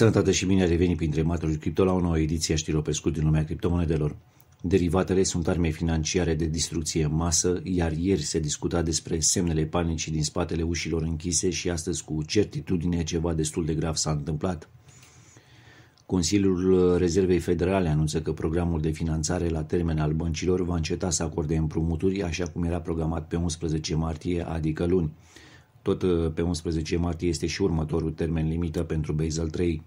Sănătate și bine a revenit printre maturi cripto la o nouă ediție a știrilor pe scurt din lumea criptomonedelor. Derivatele sunt arme financiare de distrucție în masă, iar ieri se discuta despre semnele panicii din spatele ușilor închise și astăzi cu certitudine ceva destul de grav s-a întâmplat. Consiliul Rezervei Federale anunță că programul de finanțare la termen al băncilor va înceta să acorde împrumuturi așa cum era programat pe 11 martie, adică luni. Tot uh, pe 11 martie este și următorul termen limită pentru Basel 3.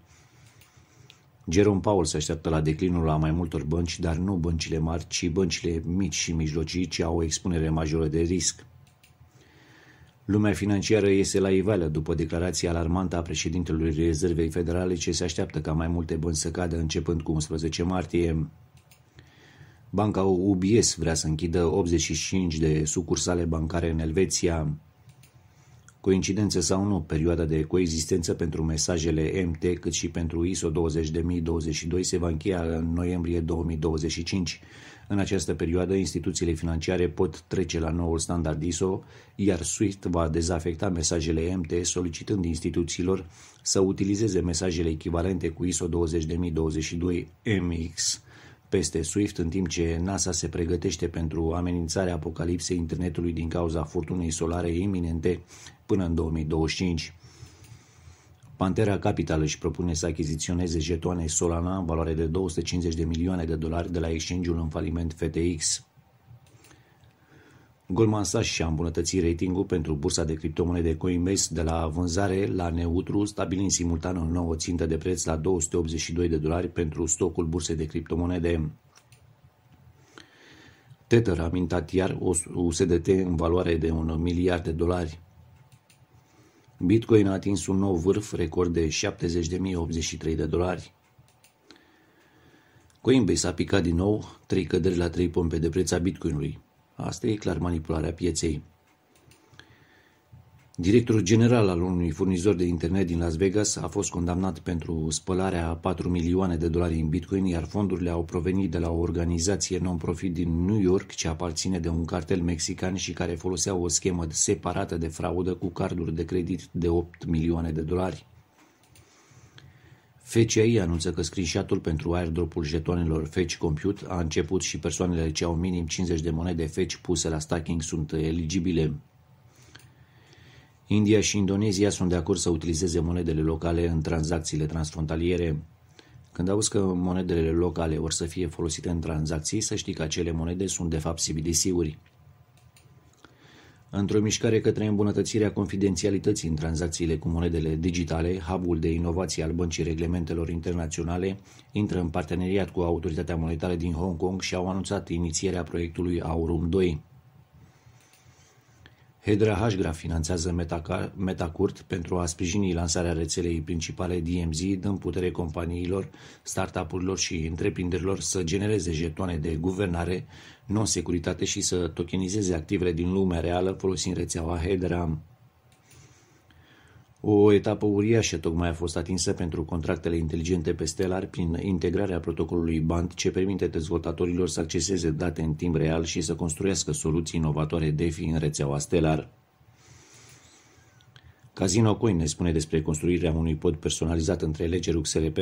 Jerome Powell se așteaptă la declinul la mai multor bănci, dar nu băncile mari, ci băncile mici și mijlocii, ce au o expunere majoră de risc. Lumea financiară iese la iveală după declarația alarmantă a președintelui Rezervei Federale ce se așteaptă ca mai multe bănci să cadă începând cu 11 martie. Banca UBS vrea să închidă 85 de sucursale bancare în Elveția coincidență sau nu, perioada de coexistență pentru mesajele MT cât și pentru ISO 20022 se va încheia în noiembrie 2025. În această perioadă, instituțiile financiare pot trece la noul standard ISO, iar SWIFT va dezafecta mesajele MT solicitând instituțiilor să utilizeze mesajele echivalente cu ISO 20022 MX peste SWIFT în timp ce NASA se pregătește pentru amenințarea apocalipsei internetului din cauza furtunei solare iminente până în 2025. Pantera Capital își propune să achiziționeze jetoane Solana în valoare de 250 de milioane de dolari de la exchange-ul în faliment FTX. Goldman Sachs și-a îmbunătățit ratingul pentru bursa de criptomonede Coinbase de la vânzare la neutru, stabilind simultan o nouă țintă de preț la 282 de dolari pentru stocul bursei de criptomonede. Tether a mintat iar o USDT în valoare de 1 miliard de dolari. Bitcoin a atins un nou vârf record de 70.083 de dolari. Coinbase a picat din nou trei căderi la 3 pompe de preț a Bitcoinului. Asta e clar manipularea pieței. Directorul general al unui furnizor de internet din Las Vegas a fost condamnat pentru spălarea a 4 milioane de dolari în bitcoin, iar fondurile au provenit de la o organizație non-profit din New York ce aparține de un cartel mexican și care folosea o schemă separată de fraudă cu carduri de credit de 8 milioane de dolari. FCI anunță că screenshot-ul pentru airdrop-ul jetoanelor Fetch Compute a început și persoanele ce au minim 50 de monede Fetch puse la stacking sunt eligibile. India și Indonezia sunt de acord să utilizeze monedele locale în tranzacțiile transfrontaliere. Când auzi că monedele locale vor să fie folosite în tranzacții, să știi că acele monede sunt de fapt CBDC-uri. Într-o mișcare către îmbunătățirea confidențialității în tranzacțiile cu monedele digitale, hubul de inovație al Băncii Reglementelor Internaționale intră în parteneriat cu Autoritatea Monetară din Hong Kong și au anunțat inițierea proiectului Aurum 2. Hedra Hashgraph finanțează Metacar, Metacurt pentru a sprijini lansarea rețelei principale DMZ, dând putere companiilor, startup-urilor și întreprinderilor să genereze jetoane de guvernare, non-securitate și să tokenizeze activele din lumea reală folosind rețeaua Hedra. O etapă uriașă tocmai a fost atinsă pentru contractele inteligente pe stelar prin integrarea protocolului BAND, ce permite dezvoltatorilor să acceseze date în timp real și să construiască soluții inovatoare DeFi în rețeaua stelar. Casino Coin ne spune despre construirea unui pod personalizat între Ledger XRP,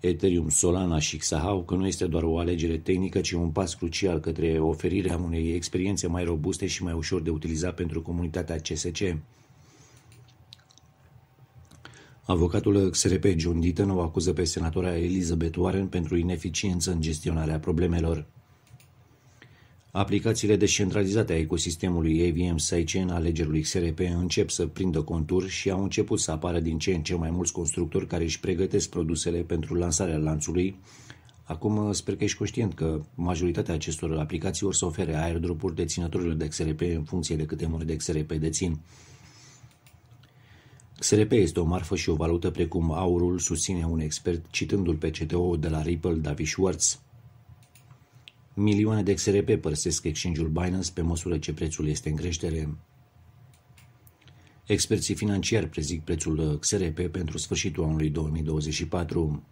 Ethereum, Solana și Xahau că nu este doar o alegere tehnică, ci un pas crucial către oferirea unei experiențe mai robuste și mai ușor de utilizat pentru comunitatea CSC. Avocatul XRP John Deaton o acuză pe senatora Elizabeth Warren pentru ineficiență în gestionarea problemelor. Aplicațiile descentralizate a ecosistemului AVM Sidechain alegerului XRP încep să prindă contur și au început să apară din ce în ce mai mulți constructori care își pregătesc produsele pentru lansarea lanțului. Acum sper că ești conștient că majoritatea acestor aplicații or să ofere airdrop-uri deținătorilor de XRP în funcție de câte de XRP dețin. SRP este o marfă și o valută precum aurul, susține un expert citându-l pe CTO de la Ripple, David Schwartz. Milioane de XRP părăsesc exchange-ul Binance pe măsură ce prețul este în creștere. Experții financiari prezic prețul XRP pentru sfârșitul anului 2024.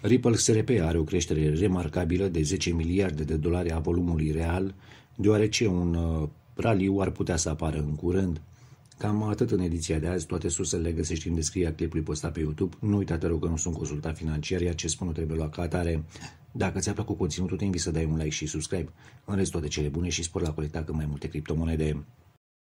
Ripple XRP are o creștere remarcabilă de 10 miliarde de dolari a volumului real, deoarece un uh, raliu ar putea să apară în curând. Cam atât în ediția de azi, toate sursele le găsești în descrierea clipului postat pe YouTube. Nu uita, te rog, că nu sunt consultat financiar, iar ce spun nu trebuie luat ca atare. Dacă ți-a plăcut conținutul, te invit să dai un like și subscribe. În rest, toate cele bune și spor la colecta cât mai multe criptomonede.